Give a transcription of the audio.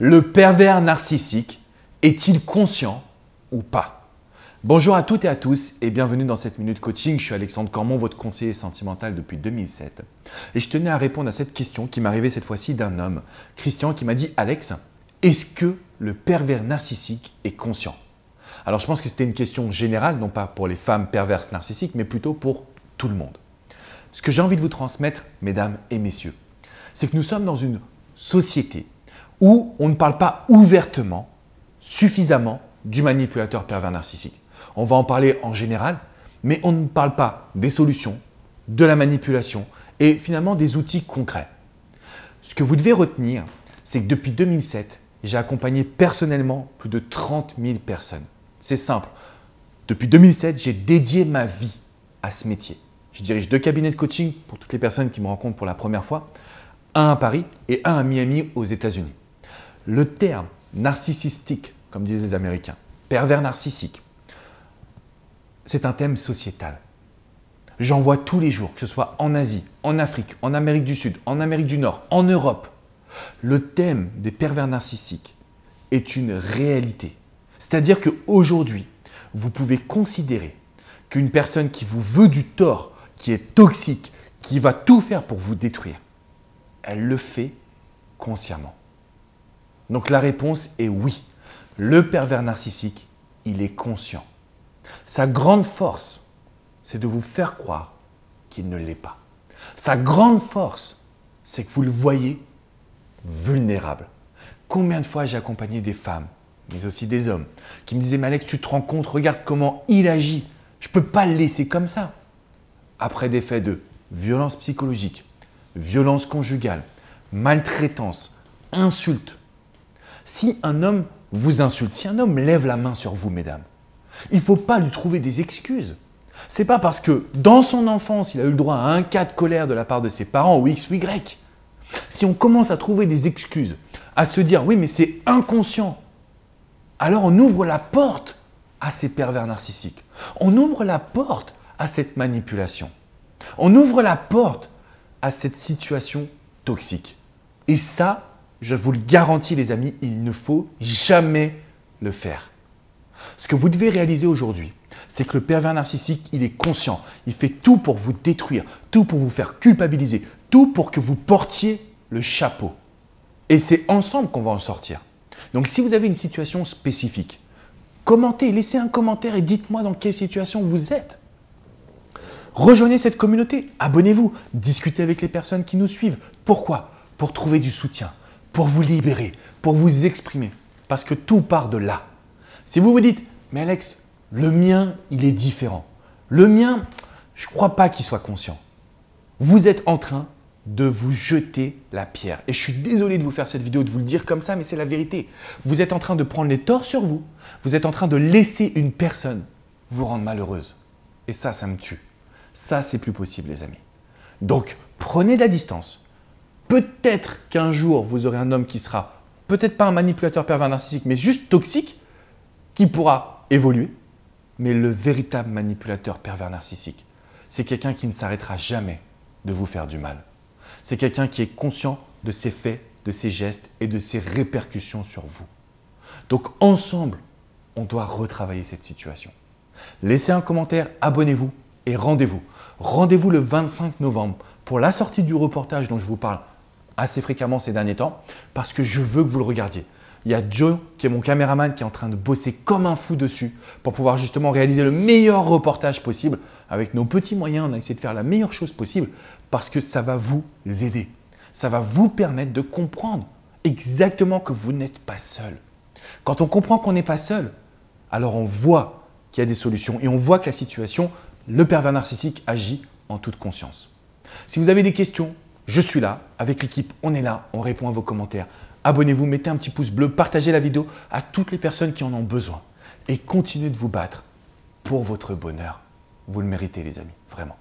Le pervers narcissique est-il conscient ou pas Bonjour à toutes et à tous et bienvenue dans cette minute coaching. Je suis Alexandre Cormon, votre conseiller sentimental depuis 2007. Et je tenais à répondre à cette question qui m'arrivait cette fois-ci d'un homme, Christian, qui m'a dit Alex, est-ce que le pervers narcissique est conscient Alors je pense que c'était une question générale, non pas pour les femmes perverses narcissiques, mais plutôt pour tout le monde. Ce que j'ai envie de vous transmettre, mesdames et messieurs, c'est que nous sommes dans une société où on ne parle pas ouvertement, suffisamment, du manipulateur pervers narcissique. On va en parler en général, mais on ne parle pas des solutions, de la manipulation et finalement des outils concrets. Ce que vous devez retenir, c'est que depuis 2007, j'ai accompagné personnellement plus de 30 000 personnes. C'est simple. Depuis 2007, j'ai dédié ma vie à ce métier. Je dirige deux cabinets de coaching pour toutes les personnes qui me rencontrent pour la première fois, un à Paris et un à Miami aux États-Unis le terme narcissistique, comme disent les Américains, pervers narcissique, c'est un thème sociétal. J'en vois tous les jours, que ce soit en Asie, en Afrique, en Amérique du Sud, en Amérique du Nord, en Europe. Le thème des pervers narcissiques est une réalité. C'est-à-dire qu'aujourd'hui, vous pouvez considérer qu'une personne qui vous veut du tort, qui est toxique, qui va tout faire pour vous détruire, elle le fait consciemment. Donc la réponse est oui. Le pervers narcissique, il est conscient. Sa grande force, c'est de vous faire croire qu'il ne l'est pas. Sa grande force, c'est que vous le voyez vulnérable. Combien de fois j'ai accompagné des femmes, mais aussi des hommes, qui me disaient, Alex, tu te rends compte, regarde comment il agit. Je ne peux pas le laisser comme ça. Après des faits de violence psychologique, violence conjugale, maltraitance, insultes, si un homme vous insulte, si un homme lève la main sur vous, mesdames, il ne faut pas lui trouver des excuses. C'est pas parce que dans son enfance, il a eu le droit à un cas de colère de la part de ses parents ou X ou Y. Si on commence à trouver des excuses, à se dire oui mais c'est inconscient, alors on ouvre la porte à ces pervers narcissiques. On ouvre la porte à cette manipulation. On ouvre la porte à cette situation toxique. Et ça, je vous le garantis les amis, il ne faut jamais le faire. Ce que vous devez réaliser aujourd'hui, c'est que le pervers narcissique, il est conscient. Il fait tout pour vous détruire, tout pour vous faire culpabiliser, tout pour que vous portiez le chapeau. Et c'est ensemble qu'on va en sortir. Donc si vous avez une situation spécifique, commentez, laissez un commentaire et dites-moi dans quelle situation vous êtes. Rejoignez cette communauté, abonnez-vous, discutez avec les personnes qui nous suivent. Pourquoi Pour trouver du soutien, pour vous libérer, pour vous exprimer. Parce que tout part de là. Si vous vous dites, mais Alex, le mien, il est différent. Le mien, je ne crois pas qu'il soit conscient. Vous êtes en train de vous jeter la pierre. Et je suis désolé de vous faire cette vidéo, de vous le dire comme ça, mais c'est la vérité. Vous êtes en train de prendre les torts sur vous. Vous êtes en train de laisser une personne vous rendre malheureuse. Et ça, ça me tue. Ça, c'est plus possible, les amis. Donc, prenez de la distance. Peut-être qu'un jour, vous aurez un homme qui sera peut-être pas un manipulateur pervers narcissique, mais juste toxique, qui pourra évoluer. Mais le véritable manipulateur pervers narcissique, c'est quelqu'un qui ne s'arrêtera jamais de vous faire du mal. C'est quelqu'un qui est conscient de ses faits, de ses gestes et de ses répercussions sur vous. Donc ensemble, on doit retravailler cette situation. Laissez un commentaire, abonnez-vous et rendez-vous. Rendez-vous le 25 novembre pour la sortie du reportage dont je vous parle assez fréquemment ces derniers temps parce que je veux que vous le regardiez. Il y a Joe, qui est mon caméraman, qui est en train de bosser comme un fou dessus pour pouvoir justement réaliser le meilleur reportage possible. Avec nos petits moyens, on a essayé de faire la meilleure chose possible parce que ça va vous aider. Ça va vous permettre de comprendre exactement que vous n'êtes pas seul. Quand on comprend qu'on n'est pas seul, alors on voit qu'il y a des solutions et on voit que la situation, le pervers narcissique agit en toute conscience. Si vous avez des questions, je suis là, avec l'équipe, on est là, on répond à vos commentaires. Abonnez-vous, mettez un petit pouce bleu, partagez la vidéo à toutes les personnes qui en ont besoin. Et continuez de vous battre pour votre bonheur. Vous le méritez les amis, vraiment.